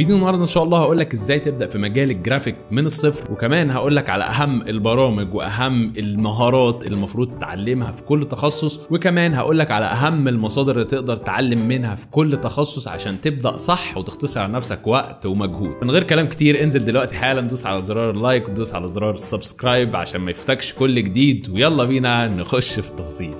فيديو النهارده ان شاء الله هقول لك ازاي تبدا في مجال الجرافيك من الصفر وكمان هقول لك على اهم البرامج واهم المهارات اللي المفروض تتعلمها في كل تخصص وكمان هقول لك على اهم المصادر اللي تقدر تعلم منها في كل تخصص عشان تبدا صح وتختصر على نفسك وقت ومجهود من غير كلام كتير انزل دلوقتي حالا دوس على زرار اللايك ودوس على زرار السبسكرايب عشان ما يفوتكش كل جديد ويلا بينا نخش في التفاصيل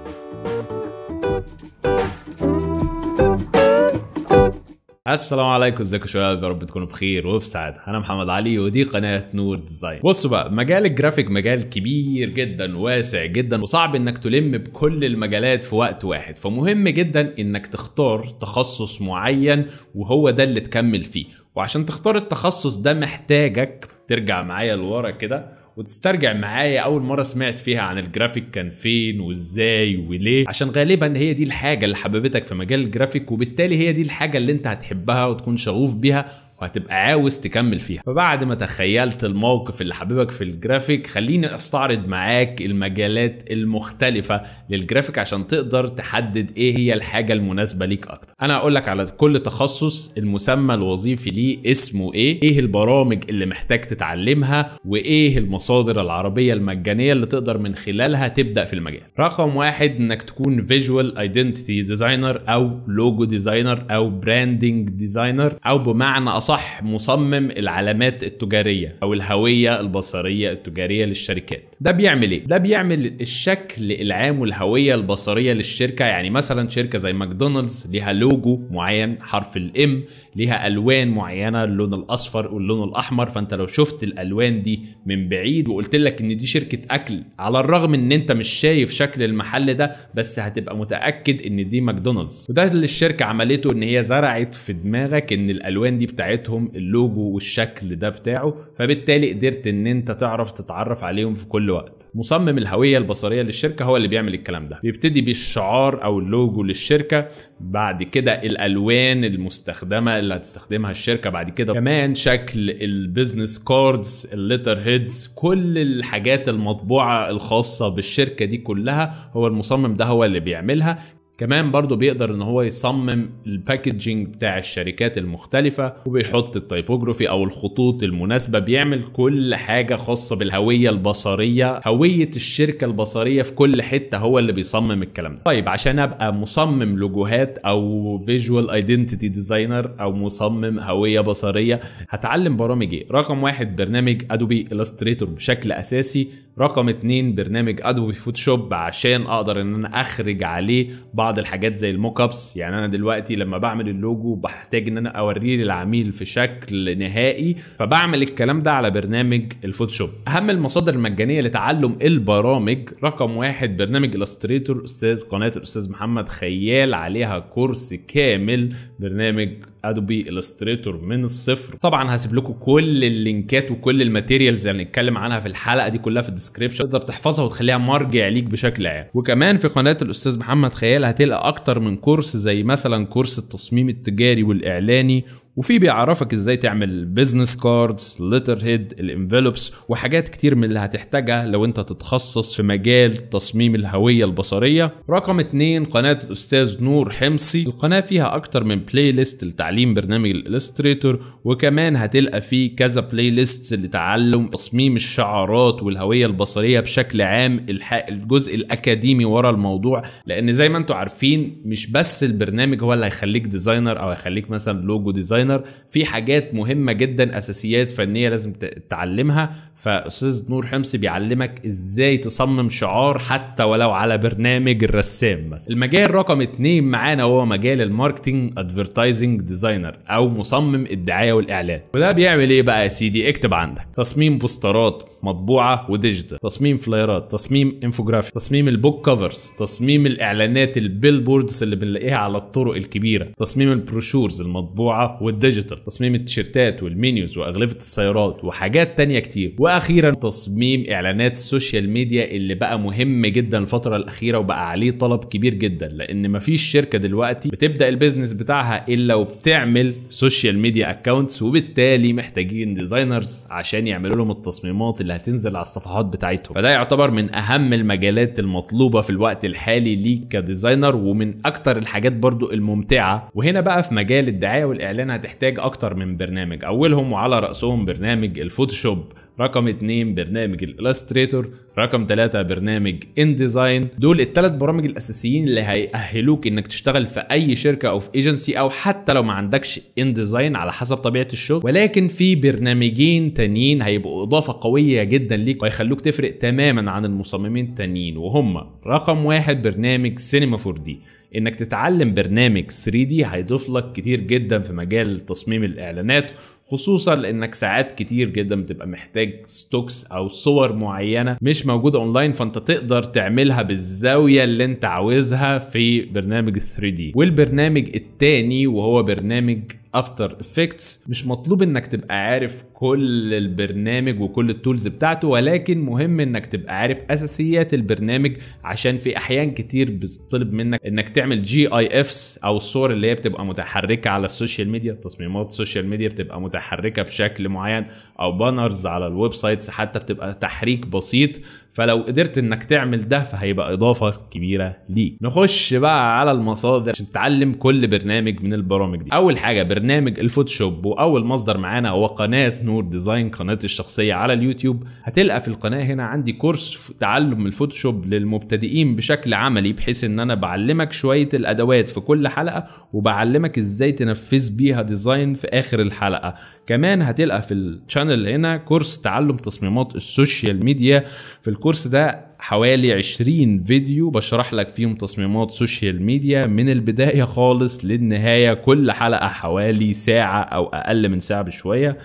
السلام عليكم ازيكم شباب يا رب تكونوا بخير وفي سعاده انا محمد علي ودي قناه نور ديزاين بصوا بقى مجال الجرافيك مجال كبير جدا واسع جدا وصعب انك تلم بكل المجالات في وقت واحد فمهم جدا انك تختار تخصص معين وهو ده اللي تكمل فيه وعشان تختار التخصص ده محتاجك ترجع معايا لورا كده وتسترجع معايا اول مره سمعت فيها عن الجرافيك كان فين وازاي وليه عشان غالبا هي دي الحاجه اللي حببتك في مجال الجرافيك وبالتالي هي دي الحاجه اللي انت هتحبها وتكون شغوف بيها وهتبقى عاوز تكمل فيها فبعد ما تخيلت الموقف اللي حبيبك في الجرافيك خليني استعرض معاك المجالات المختلفة للجرافيك عشان تقدر تحدد ايه هي الحاجة المناسبة ليك اكتر انا هقول لك على كل تخصص المسمى الوظيفي ليه اسمه ايه ايه البرامج اللي محتاج تتعلمها وايه المصادر العربية المجانية اللي تقدر من خلالها تبدأ في المجال رقم واحد انك تكون فيجوال ايدنتيتي ديزاينر او لوجو ديزاينر او براندنج ديزاينر او بمعنى اصح صح مصمم العلامات التجاريه او الهويه البصريه التجاريه للشركات ده بيعمل ايه ده بيعمل الشكل العام والهويه البصريه للشركه يعني مثلا شركه زي ماكدونالدز ليها لوجو معين حرف الام ليها الوان معينه اللون الاصفر واللون الاحمر فانت لو شفت الالوان دي من بعيد وقلت لك ان دي شركه اكل على الرغم ان انت مش شايف شكل المحل ده بس هتبقى متاكد ان دي ماكدونالدز وده اللي الشركه عملته ان هي زرعت في دماغك ان الالوان دي بتاعتهم بتاعتهم اللوجو والشكل ده بتاعه فبالتالي قدرت ان انت تعرف تتعرف عليهم في كل وقت مصمم الهويه البصريه للشركه هو اللي بيعمل الكلام ده بيبتدي بالشعار او اللوجو للشركه بعد كده الالوان المستخدمه اللي هتستخدمها الشركه بعد كده كمان شكل البيزنس كاردز الليتر هيدز كل الحاجات المطبوعه الخاصه بالشركه دي كلها هو المصمم ده هو اللي بيعملها كمان برضو بيقدر ان هو يصمم الباكجينج بتاع الشركات المختلفة وبيحط التايبوجرافي او الخطوط المناسبة بيعمل كل حاجة خاصة بالهوية البصرية هوية الشركة البصرية في كل حتة هو اللي بيصمم الكلام ده طيب عشان ابقى مصمم لوجوهات او فيجوال ايدنتيتي ديزاينر او مصمم هوية بصرية هتعلم برامج ايه رقم واحد برنامج ادوبي الستريتور بشكل اساسي رقم اتنين برنامج ادوبي فوتوشوب عشان اقدر ان انا اخرج عليه بعض بعض الحاجات زي الموك ابس يعني انا دلوقتي لما بعمل اللوجو بحتاج ان انا اوريه للعميل في شكل نهائي فبعمل الكلام ده على برنامج الفوتوشوب اهم المصادر المجانيه لتعلم البرامج رقم واحد برنامج الستريتور استاذ قناه الاستاذ محمد خيال عليها كورس كامل برنامج ادوبي الستريتور من الصفر طبعا هسيب لكم كل اللينكات وكل الماتيريالز اللي هنتكلم عنها في الحلقه دي كلها في الديسكربشن تقدر تحفظها وتخليها مرجع ليك بشكل عام وكمان في قناه الاستاذ محمد خيال هتلقى اكتر من كورس زي مثلا كورس التصميم التجاري والاعلاني وفي بيعرفك ازاي تعمل بيزنس كاردز ليتر هيد الانفلوبس وحاجات كتير من اللي هتحتاجها لو انت تتخصص في مجال تصميم الهويه البصريه رقم اتنين قناه الاستاذ نور حمصي القناه فيها اكتر من بلاي ليست لتعليم برنامج الالستريتور وكمان هتلقى فيه كذا بلاي ليست لتعلم تصميم الشعارات والهويه البصريه بشكل عام الحق الجزء الاكاديمي ورا الموضوع لان زي ما انتم عارفين مش بس البرنامج هو اللي هيخليك ديزاينر او هيخليك مثلا لوجو ديزاينر ديزاينر في حاجات مهمه جدا اساسيات فنيه لازم تتعلمها فاستاذ نور حمص بيعلمك ازاي تصمم شعار حتى ولو على برنامج الرسام مثلا المجال رقم اتنين معانا هو مجال الماركتنج ادفرتايزنج ديزاينر او مصمم الدعايه والاعلان وده بيعمل ايه بقى يا سيدي اكتب عندك تصميم بوسترات مطبوعه وديجيتال تصميم فلايرات تصميم انفوجرافي تصميم البوك كفرز تصميم الاعلانات البيل بوردز اللي بنلاقيها على الطرق الكبيره تصميم البروشورز المطبوعه والديجيتال تصميم التيشيرتات والمنيوز واغلفه السيارات وحاجات تانية كتير واخيرا تصميم اعلانات السوشيال ميديا اللي بقى مهم جدا الفتره الاخيره وبقى عليه طلب كبير جدا لان مفيش شركه دلوقتي بتبدا البيزنس بتاعها الا وبتعمل سوشيال ميديا اكونتس وبالتالي محتاجين ديزاينرز عشان يعملوا لهم التصميمات اللي اللي هتنزل على الصفحات بتاعتهم فده يعتبر من اهم المجالات المطلوبه في الوقت الحالي ليك كديزاينر ومن اكتر الحاجات برضو الممتعه وهنا بقى في مجال الدعايه والاعلان هتحتاج اكتر من برنامج اولهم وعلى راسهم برنامج الفوتوشوب رقم اثنين برنامج الالستريتور رقم ثلاثة برنامج انديزاين دول الثلاث برامج الاساسيين اللي هيأهلوك انك تشتغل في اي شركه او في ايجنسي او حتى لو ما عندكش انديزاين على حسب طبيعه الشغل ولكن في برنامجين تانيين هيبقوا اضافه قويه جدا ليك وهيخلوك تفرق تماما عن المصممين التانيين وهم رقم واحد برنامج سينما 4 دي انك تتعلم برنامج 3 دي هيضيف لك كتير جدا في مجال تصميم الاعلانات خصوصا لانك ساعات كتير جدا بتبقى محتاج ستوكس او صور معينه مش موجوده اونلاين فانت تقدر تعملها بالزاويه اللي انت عاوزها في برنامج 3 دي والبرنامج التاني وهو برنامج افتر افكتس مش مطلوب انك تبقى عارف كل البرنامج وكل التولز بتاعته ولكن مهم انك تبقى عارف اساسيات البرنامج عشان في احيان كتير بتطلب منك انك تعمل جي اي افس او الصور اللي هي بتبقى متحركه على السوشيال ميديا تصميمات السوشيال ميديا بتبقى متحركه بشكل معين او بانرز على الويب سايتس حتى بتبقى تحريك بسيط فلو قدرت انك تعمل ده فهيبقى اضافه كبيره ليك نخش بقى على المصادر عشان تتعلم كل برنامج من البرامج دي اول حاجه برنامج الفوتوشوب واول مصدر معانا هو قناه نور ديزاين قناتي الشخصيه على اليوتيوب هتلقى في القناه هنا عندي كورس تعلم الفوتوشوب للمبتدئين بشكل عملي بحيث ان انا بعلمك شويه الادوات في كل حلقه وبعلمك ازاي تنفذ بيها ديزاين في اخر الحلقه كمان هتلقى في الشانل هنا كورس تعلم تصميمات السوشيال ميديا في الكورس ده حوالي 20 فيديو بشرح لك فيهم تصميمات سوشيال ميديا من البداية خالص للنهاية كل حلقة حوالي ساعة أو أقل من ساعة بشوية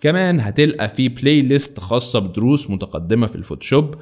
كمان هتلقى في بلاي ليست خاصة بدروس متقدمة في الفوتوشوب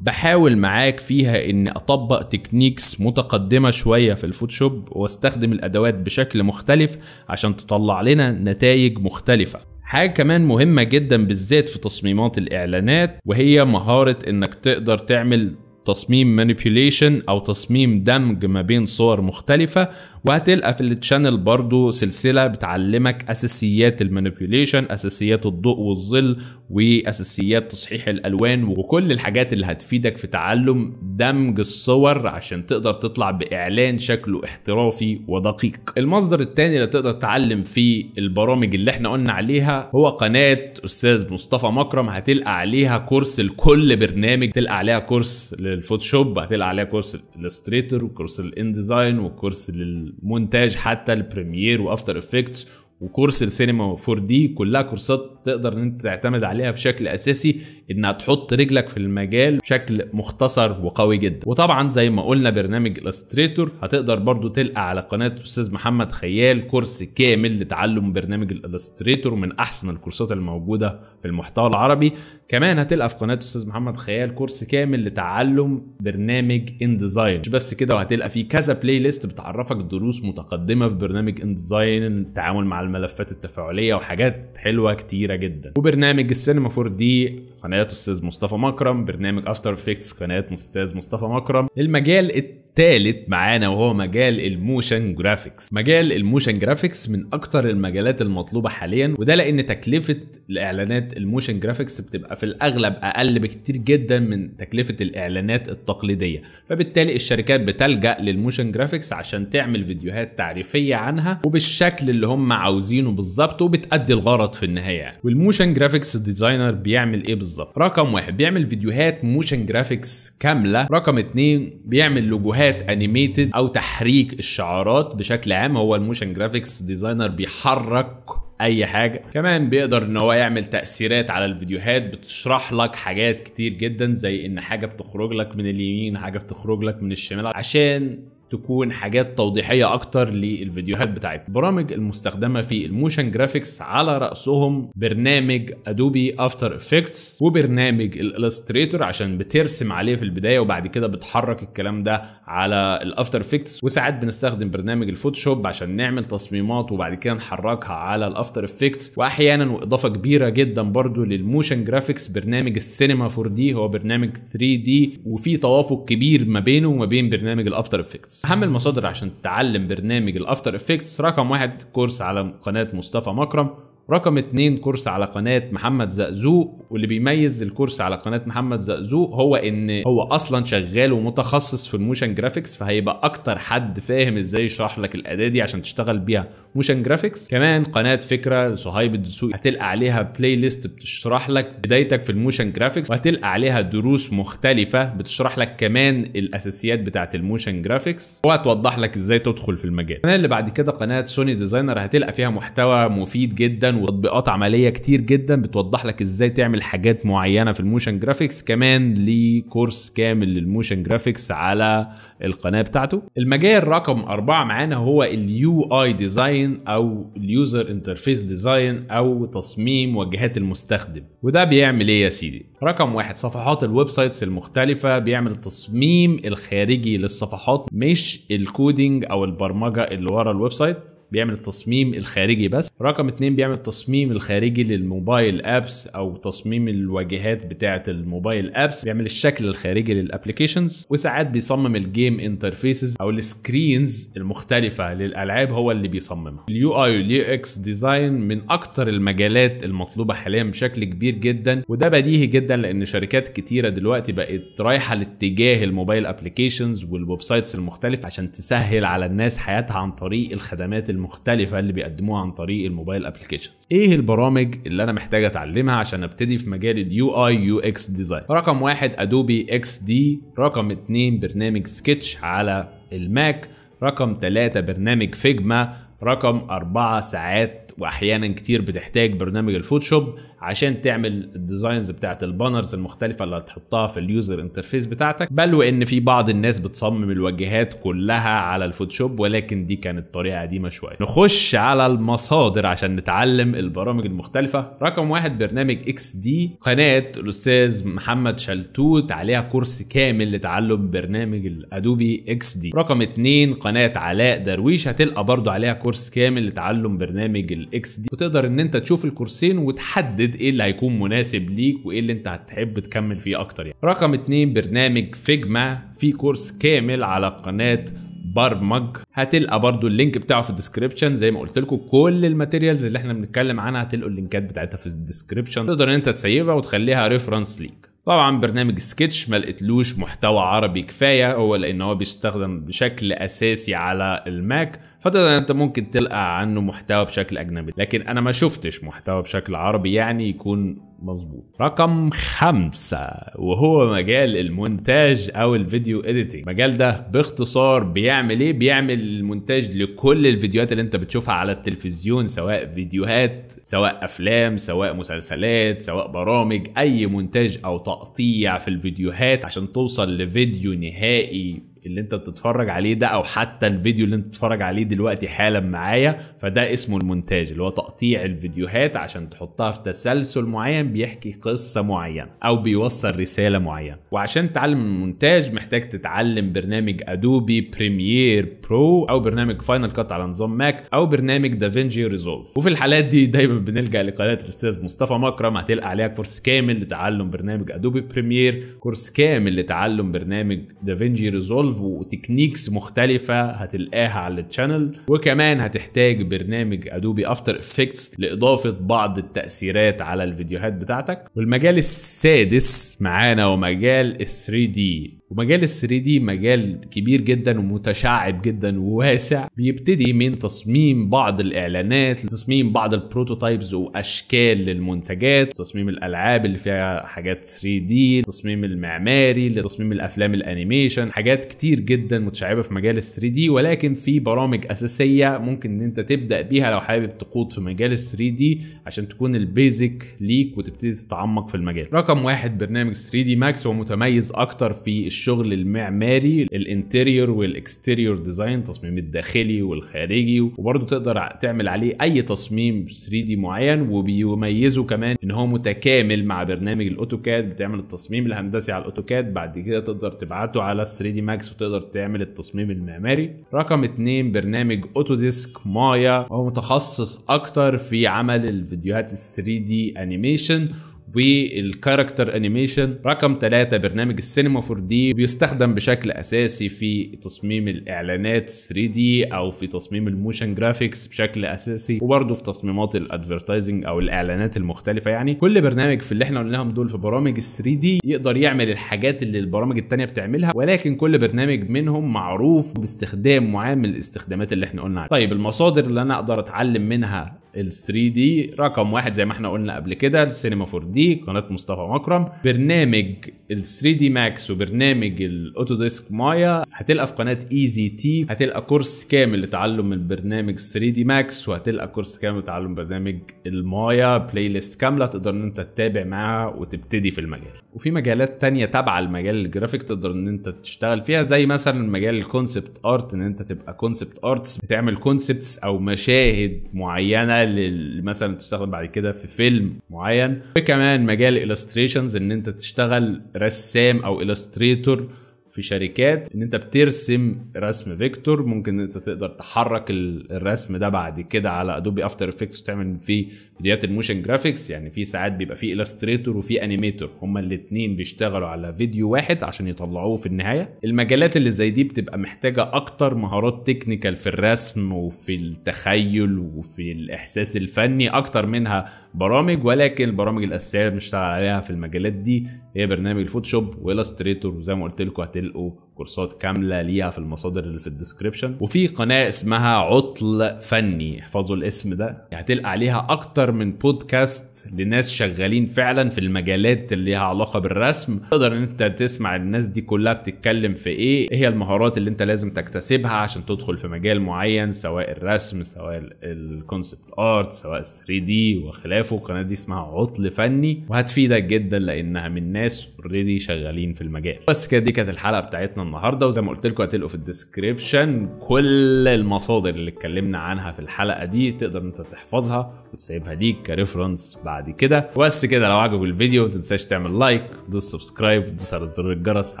بحاول معاك فيها ان اطبق تكنيكس متقدمه شويه في الفوتوشوب واستخدم الادوات بشكل مختلف عشان تطلع لنا نتائج مختلفه حاجة كمان مهمة جدا بالذات في تصميمات الإعلانات وهي مهارة إنك تقدر تعمل تصميم مانيبيوليشن او تصميم دمج ما بين صور مختلفة وهتلقى في التشانل برضو سلسلة بتعلمك اساسيات المانيبيوليشن اساسيات الضوء والظل واساسيات تصحيح الالوان وكل الحاجات اللي هتفيدك في تعلم دمج الصور عشان تقدر تطلع باعلان شكله احترافي ودقيق المصدر الثاني اللي تقدر تتعلم فيه البرامج اللي احنا قلنا عليها هو قناة استاذ مصطفى مكرم هتلقى عليها كورس لكل برنامج تلقى عليها كورس الفوتوشوب هتلاقي عليها كورس الالستريتور وكورس الانديزاين وكورس للمونتاج حتى البريمير وافتر افكتس وكورس السينما 4 دي كلها كورسات تقدر ان انت تعتمد عليها بشكل اساسي انها تحط رجلك في المجال بشكل مختصر وقوي جدا وطبعا زي ما قلنا برنامج الستريتور هتقدر برضو تلقى على قناه استاذ محمد خيال كورس كامل لتعلم برنامج الالستريتور من احسن الكورسات الموجوده في المحتوى العربي كمان هتلقى في قناه استاذ محمد خيال كورس كامل لتعلم برنامج ان ديزاين مش بس كده وهتلقى فيه كذا بلاي ليست بتعرفك دروس متقدمه في برنامج ان ديزاين التعامل مع الملفات التفاعليه وحاجات حلوه كتيره جدا وبرنامج السينما 4 دي قناه استاذ مصطفى مكرم برنامج افتر افكتس قناه استاذ مصطفى مكرم المجال الثالث معانا وهو مجال الموشن جرافيكس مجال الموشن جرافيكس من اكتر المجالات المطلوبه حاليا وده لان تكلفه الاعلانات الموشن جرافيكس بتبقى في الاغلب اقل بكتير جدا من تكلفه الاعلانات التقليديه فبالتالي الشركات بتلجا للموشن جرافيكس عشان تعمل فيديوهات تعريفيه عنها وبالشكل اللي هم عاوزينه بالظبط وبتادي الغرض في النهايه يعني. والموشن جرافيكس ديزاينر بيعمل ايه بالظبط رقم واحد بيعمل فيديوهات موشن جرافيكس كامله رقم اتنين بيعمل لوجوهات فيديوهات انيميتد او تحريك الشعارات بشكل عام هو الموشن جرافيكس ديزاينر بيحرك اي حاجه كمان بيقدر ان هو يعمل تاثيرات على الفيديوهات بتشرح لك حاجات كتير جدا زي ان حاجه بتخرج لك من اليمين حاجه بتخرج لك من الشمال عشان تكون حاجات توضيحيه اكتر للفيديوهات بتاعتنا البرامج المستخدمه في الموشن جرافيكس على راسهم برنامج ادوبي افتر افكتس وبرنامج الالستريتور عشان بترسم عليه في البدايه وبعد كده بتحرك الكلام ده على الافتر افكتس وساعات بنستخدم برنامج الفوتوشوب عشان نعمل تصميمات وبعد كده نحركها على الافتر افكتس واحيانا واضافه كبيره جدا برضو للموشن جرافيكس برنامج السينما 4 دي هو برنامج 3 دي وفي توافق كبير ما بينه وما بين برنامج الافتر افكتس اهم المصادر عشان تتعلم برنامج الافتر افكتس رقم واحد كورس على قناه مصطفى مكرم رقم اتنين كورس على قناة محمد زقزوق واللي بيميز الكورس على قناة محمد زقزوق هو ان هو اصلا شغال ومتخصص في الموشن جرافيكس فهيبقى اكتر حد فاهم ازاي يشرح لك الاداة دي عشان تشتغل بيها موشن جرافيكس كمان قناة فكرة لصهيب الدسوقي هتلقى عليها بلاي ليست بتشرح لك بدايتك في الموشن جرافيكس وهتلقى عليها دروس مختلفة بتشرح لك كمان الاساسيات بتاعة الموشن جرافيكس وهتوضح لك ازاي تدخل في المجال القناة اللي بعد كده قناة سوني ديزاينر هتلقى فيها محتوى مفيد جدا وتطبيقات عمليه كتير جدا بتوضح لك ازاي تعمل حاجات معينه في الموشن جرافيكس كمان ليه كورس كامل للموشن جرافيكس على القناه بتاعته المجال رقم أربعة معانا هو اليو اي ديزاين او اليوزر انترفيس ديزاين او تصميم واجهات المستخدم وده بيعمل ايه يا سيدي رقم واحد صفحات الويب سايتس المختلفه بيعمل التصميم الخارجي للصفحات مش الكودينج او البرمجه اللي ورا الويب سايت بيعمل التصميم الخارجي بس رقم اتنين بيعمل التصميم الخارجي للموبايل ابس او تصميم الواجهات بتاعه الموبايل ابس بيعمل الشكل الخارجي للابلكيشنز وساعات بيصمم الجيم انترفيسز او السكرينز المختلفه للالعاب هو اللي بيصممها اليو اي واليو اكس ديزاين من اكتر المجالات المطلوبه حاليا بشكل كبير جدا وده بديهي جدا لان شركات كتيره دلوقتي بقت رايحه لاتجاه الموبايل ابلكيشنز والويب سايتس المختلف عشان تسهل على الناس حياتها عن طريق الخدمات الم المختلفه اللي بيقدموها عن طريق الموبايل ابلكيشنز ايه البرامج اللي انا محتاج اتعلمها عشان ابتدي في مجال اليو اي يو اكس ديزاين رقم واحد ادوبي اكس دي رقم اتنين برنامج سكتش على الماك رقم ثلاثة برنامج فيجما رقم أربعة ساعات واحيانا كتير بتحتاج برنامج الفوتوشوب عشان تعمل الديزاينز بتاعت البانرز المختلفه اللي هتحطها في اليوزر انترفيس بتاعتك بل وان في بعض الناس بتصمم الواجهات كلها على الفوتوشوب ولكن دي كانت طريقه قديمه شويه نخش على المصادر عشان نتعلم البرامج المختلفه رقم واحد برنامج اكس دي قناه الاستاذ محمد شلتوت عليها كورس كامل لتعلم برنامج الادوبي اكس دي رقم اتنين قناه علاء درويش هتلقى برضو عليها كورس كامل لتعلم برنامج الاكس دي وتقدر ان انت تشوف الكورسين وتحدد ايه اللي هيكون مناسب ليك وايه اللي انت هتحب تكمل فيه اكتر يعني. رقم اتنين برنامج فيجما في كورس كامل على قناه برمج هتلقى برضو اللينك بتاعه في الديسكربشن زي ما قلت لكم كل الماتيريالز اللي احنا بنتكلم عنها هتلقوا اللينكات بتاعتها في الديسكربشن تقدر ان انت تسيفها وتخليها ريفرنس ليك طبعا برنامج سكتش ما لقيتلوش محتوى عربي كفايه هو لان هو بيستخدم بشكل اساسي على الماك فده انت ممكن تلقى عنه محتوى بشكل اجنبي لكن انا ما شفتش محتوى بشكل عربي يعني يكون مظبوط رقم خمسة وهو مجال المونتاج او الفيديو اديتنج المجال ده باختصار بيعمل ايه بيعمل المونتاج لكل الفيديوهات اللي انت بتشوفها على التلفزيون سواء فيديوهات سواء افلام سواء مسلسلات سواء برامج اي مونتاج او تقطيع في الفيديوهات عشان توصل لفيديو نهائي اللي انت بتتفرج عليه ده او حتى الفيديو اللي انت بتتفرج عليه دلوقتي حالا معايا فده اسمه المونتاج اللي هو تقطيع الفيديوهات عشان تحطها في تسلسل معين بيحكي قصه معينه او بيوصل رساله معينه وعشان تتعلم المونتاج محتاج تتعلم برنامج ادوبي بريمير برو او برنامج فاينل كات على نظام ماك او برنامج دافنجي ريزولف وفي الحالات دي دايما بنلجا لقناه الاستاذ مصطفى مكرم هتلقى عليها كورس كامل لتعلم برنامج ادوبي بريمير كورس كامل لتعلم برنامج دافنجي ريزولف تولف وتكنيكس مختلفه هتلقاها على التشانل وكمان هتحتاج برنامج ادوبي افتر افكتس لاضافه بعض التاثيرات على الفيديوهات بتاعتك والمجال السادس معانا ومجال ال 3 دي ومجال ال 3 دي مجال كبير جدا ومتشعب جدا وواسع بيبتدي من تصميم بعض الاعلانات لتصميم بعض البروتوتايبز واشكال للمنتجات تصميم الالعاب اللي فيها حاجات 3 دي تصميم المعماري لتصميم الافلام الانيميشن حاجات كتير كتير جدا متشعبه في مجال ال 3 دي ولكن في برامج اساسيه ممكن ان انت تبدا بيها لو حابب تقود في مجال ال 3 دي عشان تكون البيزك ليك وتبتدي تتعمق في المجال رقم واحد برنامج 3 دي ماكس هو متميز اكتر في الشغل المعماري الانتيريور والاكستيريور ديزاين تصميم الداخلي والخارجي وبرده تقدر تعمل عليه اي تصميم 3 دي معين وبيميزه كمان ان هو متكامل مع برنامج الاوتوكاد بتعمل التصميم الهندسي على الاوتوكاد بعد كده تقدر تبعته على 3 دي ماكس وتقدر تقدر تعمل التصميم المعماري رقم اتنين برنامج اوتوديسك مايا هو متخصص اكتر في عمل الفيديوهات 3 دي انيميشن والكاركتر انيميشن رقم ثلاثة برنامج السينما 4 دي بيستخدم بشكل اساسي في تصميم الاعلانات 3 دي او في تصميم الموشن جرافيكس بشكل اساسي وبرده في تصميمات الادفرتايزنج او الاعلانات المختلفه يعني كل برنامج في اللي احنا قلناهم دول في برامج 3 دي يقدر يعمل الحاجات اللي البرامج الثانيه بتعملها ولكن كل برنامج منهم معروف باستخدام معين من الاستخدامات اللي احنا قلنا عليها طيب المصادر اللي انا اقدر اتعلم منها ال 3 دي رقم واحد زي ما احنا قلنا قبل كده السينما 4 دي قناه مصطفى مكرم برنامج ال 3 دي ماكس وبرنامج الاوتوديسك مايا هتلقى في قناه اي زي تي هتلقى كورس كامل لتعلم البرنامج 3 دي ماكس وهتلقى كورس كامل لتعلم برنامج المايا بلاي ليست كامله تقدر ان انت تتابع معاها وتبتدي في المجال وفي مجالات تانية تابعه لمجال الجرافيك تقدر ان انت تشتغل فيها زي مثلا مجال الكونسبت ارت ان انت تبقى كونسبت ارتس بتعمل كونسبتس او مشاهد معينه اللي مثلا تشتغل بعد كده في فيلم معين وكمان مجال الالستريشنز ان انت تشتغل رسام او الستريتور في شركات ان انت بترسم رسم فيكتور ممكن انت تقدر تحرك الرسم ده بعد كده على ادوبي افتر افكتس وتعمل فيه فيديوهات الموشن جرافيكس يعني في ساعات بيبقى في الستريتور وفي انيميتور هما الاثنين بيشتغلوا على فيديو واحد عشان يطلعوه في النهايه المجالات اللي زي دي بتبقى محتاجه اكتر مهارات تكنيكال في الرسم وفي التخيل وفي الاحساس الفني اكتر منها برامج ولكن البرامج الاساسيه اللي بنشتغل عليها في المجالات دي هي برنامج الفوتوشوب والستريتور وزي ما قلت لكم هتلقوا كورسات كامله ليها في المصادر اللي في الديسكربشن وفي قناه اسمها عطل فني احفظوا الاسم ده يعني هتلقى عليها اكتر من بودكاست لناس شغالين فعلا في المجالات اللي ليها علاقه بالرسم تقدر ان انت تسمع الناس دي كلها بتتكلم في ايه ايه هي المهارات اللي انت لازم تكتسبها عشان تدخل في مجال معين سواء الرسم سواء الكونسبت ارت سواء 3 دي وخلافه القناه دي اسمها عطل فني وهتفيدك جدا لانها من ناس اوريدي شغالين في المجال بس كده دي كانت الحلقه بتاعتنا النهارده وزي ما قلت لكم هتلقوا في الديسكريبشن كل المصادر اللي اتكلمنا عنها في الحلقه دي تقدر انت تحفظها وتسيبها ليك كريفرنس بعد كده بس كده لو عجبك الفيديو ما تنساش تعمل لايك دوس سبسكرايب ودوس على زر الجرس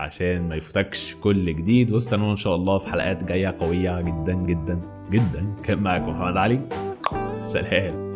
عشان ما يفوتكش كل جديد واستنونا ان شاء الله في حلقات جايه قويه جدا جدا جدا كان معاكم محمد علي سلام